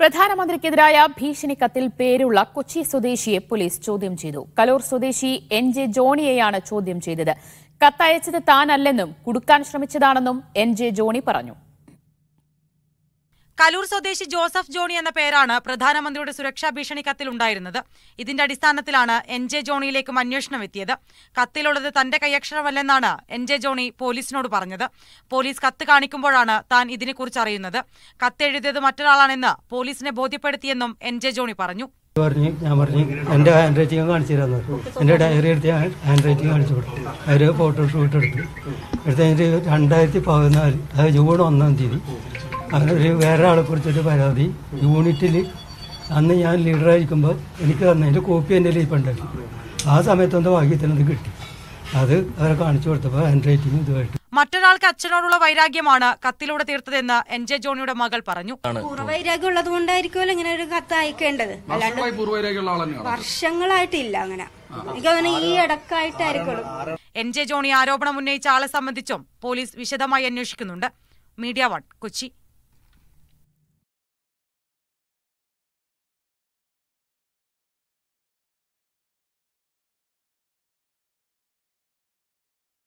പ്രധാനമന്ത്രിക്കെതിരായ ഭീഷണിക്കത്തിൽ പേരുള്ള കൊച്ചി സ്വദേശിയെ പോലീസ് ചോദ്യം ചെയ്തു കലൂർ സ്വദേശി എൻ ജെ ജോണിയെയാണ് ചോദ്യം ചെയ്തത് കത്തയച്ചത് താനല്ലെന്നും കുടുക്കാൻ ശ്രമിച്ചതാണെന്നും എൻ ജെ ജോണി പറഞ്ഞു കലൂർ സ്വദേശി ജോസഫ് ജോണി എന്ന പേരാണ് പ്രധാനമന്ത്രിയുടെ സുരക്ഷാ ഭീഷണി ഉണ്ടായിരുന്നത് ഇതിന്റെ അടിസ്ഥാനത്തിലാണ് എൻ ജെ ജോണിയിലേക്കും അന്വേഷണം എത്തിയത് കത്തിലുള്ളത് തന്റെ കൈയക്ഷരമല്ലെന്നാണ് എൻ ജെ ജോണി പോലീസിനോട് പറഞ്ഞത് പോലീസ് കത്ത് കാണിക്കുമ്പോഴാണ് താൻ ഇതിനെക്കുറിച്ച് അറിയുന്നത് കത്തെഴുതിയത് മറ്റൊരാളാണെന്ന് പോലീസിനെ ബോധ്യപ്പെടുത്തിയെന്നും എൻ ജെ ജോണി പറഞ്ഞു പറഞ്ഞു ഞാൻ പറഞ്ഞു എൻ്റെ ഹാൻഡ് റൈറ്റിംഗ് കാണിച്ചു തരാന്ന് എൻ്റെ ഡയറി എടുത്ത് ഞാൻ ഹാൻഡ് റൈറ്റിംഗ് കാണിച്ചു കൊടുത്തു അവർ ഫോട്ടോ ഷൂട്ട് എടുത്തു എടുത്ത് കഴിഞ്ഞിട്ട് രണ്ടായിരത്തി പതിനാല് അതായത് ജൂൺ ഒന്നാം തീയതി അങ്ങനെ ഒരു വേറെ ആളെ കുറിച്ചൊരു പരാതി യൂണിറ്റിൽ അന്ന് ഞാൻ ലീഡറായിരിക്കുമ്പോൾ എനിക്ക് തന്നതിൻ്റെ കോപ്പി എൻ്റെ ലീപ്പുണ്ടാക്കി ആ സമയത്തൊന്ന് വാങ്ങിത്തന്നത് കിട്ടി അത് അവരെ കാണിച്ചു കൊടുത്തപ്പോൾ ഹാൻഡ് റൈറ്റിംഗ് ഇതുമായിട്ട് മറ്റൊരാൾക്ക് അച്ഛനോടുള്ള വൈരാഗ്യമാണ് കത്തിലൂടെ തീർത്തതെന്ന് എൻ ജെ ജോണിയുടെ മകൾ പറഞ്ഞു പൂർവ്വവൈരാഗ്യം ഉള്ളത് കൊണ്ടായിരിക്കുമല്ലോ ഇങ്ങനെ ഒരു കത്ത് അയക്കേണ്ടത് വർഷങ്ങളായിട്ടില്ല അങ്ങനെ ഈ ഇടക്കായിട്ടായിരിക്കും എൻ ജെ ജോണി ആരോപണം ഉന്നയിച്ച ആളെ സംബന്ധിച്ചും പോലീസ് വിശദമായി അന്വേഷിക്കുന്നുണ്ട് മീഡിയ വൺ കൊച്ചി